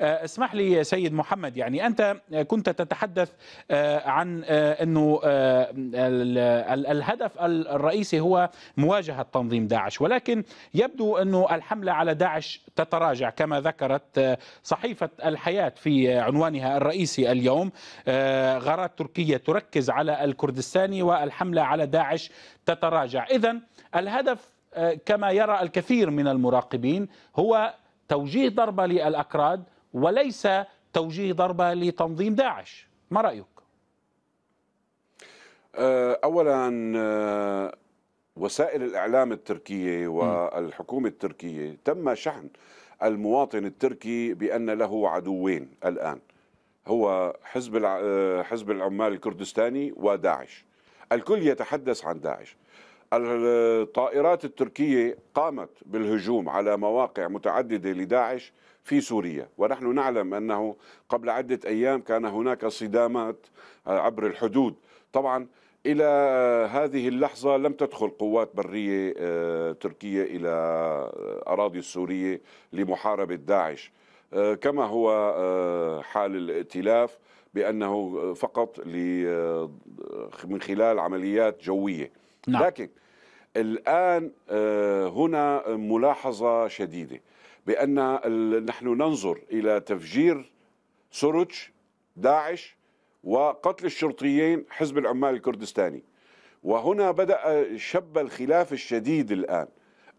آه، اسمح لي سيد محمد يعني أنت كنت تتحدث آه، عن آه، أنه الهدف الرئيسي هو مواجهة تنظيم داعش ولكن يبدو أنه الحملة على داعش تتراجع كما ذكرت صحيفة الحياة في عنوانها الرئيسي اليوم غارات تركية تركز على الكردستاني والحملة على داعش تتراجع إذا الهدف كما يرى الكثير من المراقبين هو توجيه ضربة للأكراد وليس توجيه ضربة لتنظيم داعش ما رأيك؟ أه، أولا أه، وسائل الإعلام التركية والحكومة التركية تم شحن المواطن التركي بأن له عدوين الآن هو حزب أه، حزب العمال الكردستاني وداعش الكل يتحدث عن داعش الطائرات التركية قامت بالهجوم على مواقع متعددة لداعش في سوريا ونحن نعلم أنه قبل عدة أيام كان هناك صدامات عبر الحدود طبعا إلى هذه اللحظة لم تدخل قوات برية آه، تركية إلى آه، أراضي السورية لمحاربة داعش آه، كما هو حال الائتلاف بأنه فقط من خلال عمليات جوية نعم. لكن الآن آه، هنا ملاحظة شديدة بأن نحن ننظر إلى تفجير سورج داعش وقتل الشرطيين حزب العمال الكردستاني وهنا بدأ شب الخلاف الشديد الآن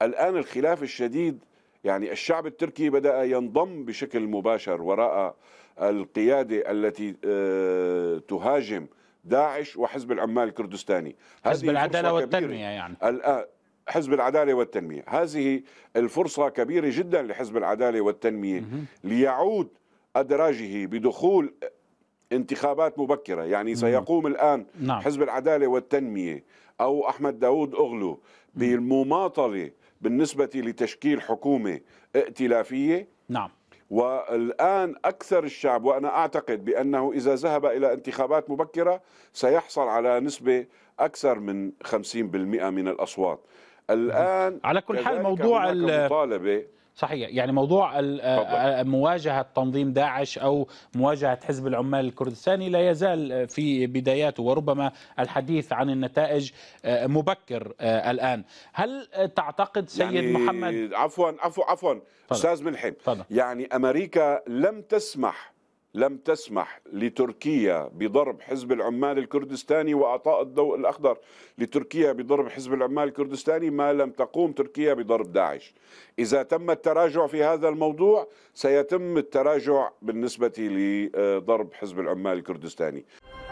الآن الخلاف الشديد يعني الشعب التركي بدأ ينضم بشكل مباشر وراء القيادة التي آه، تهاجم داعش وحزب العمال الكردستاني حزب العداله والتنميه يعني آه، حزب العداله والتنميه هذه الفرصه كبيره جدا لحزب العداله والتنميه ليعود ادراجه بدخول انتخابات مبكره يعني سيقوم الان نعم. حزب العداله والتنميه او احمد داود اغلو بالمماطله بالنسبه لتشكيل حكومه ائتلافيه نعم والآن أكثر الشعب وأنا أعتقد بأنه إذا ذهب إلى انتخابات مبكرة سيحصل على نسبة أكثر من 50% من الأصوات الآن على كل حال موضوع المطالبة صحيح يعني موضوع آه، آه، مواجهة تنظيم داعش أو مواجهة حزب العمال الكردستاني لا يزال آه، في بداياته وربما الحديث عن النتائج مبكر الآن هل تعتقد سيد يعني محمد عفوا عفوا عفوا أستاذ ملحم يعني أمريكا لم تسمح لم تسمح لتركيا بضرب حزب العمال الكردستاني واعطاء الضوء الاخضر لتركيا بضرب حزب العمال الكردستاني ما لم تقوم تركيا بضرب داعش. اذا تم التراجع في هذا الموضوع سيتم التراجع بالنسبه لضرب حزب العمال الكردستاني.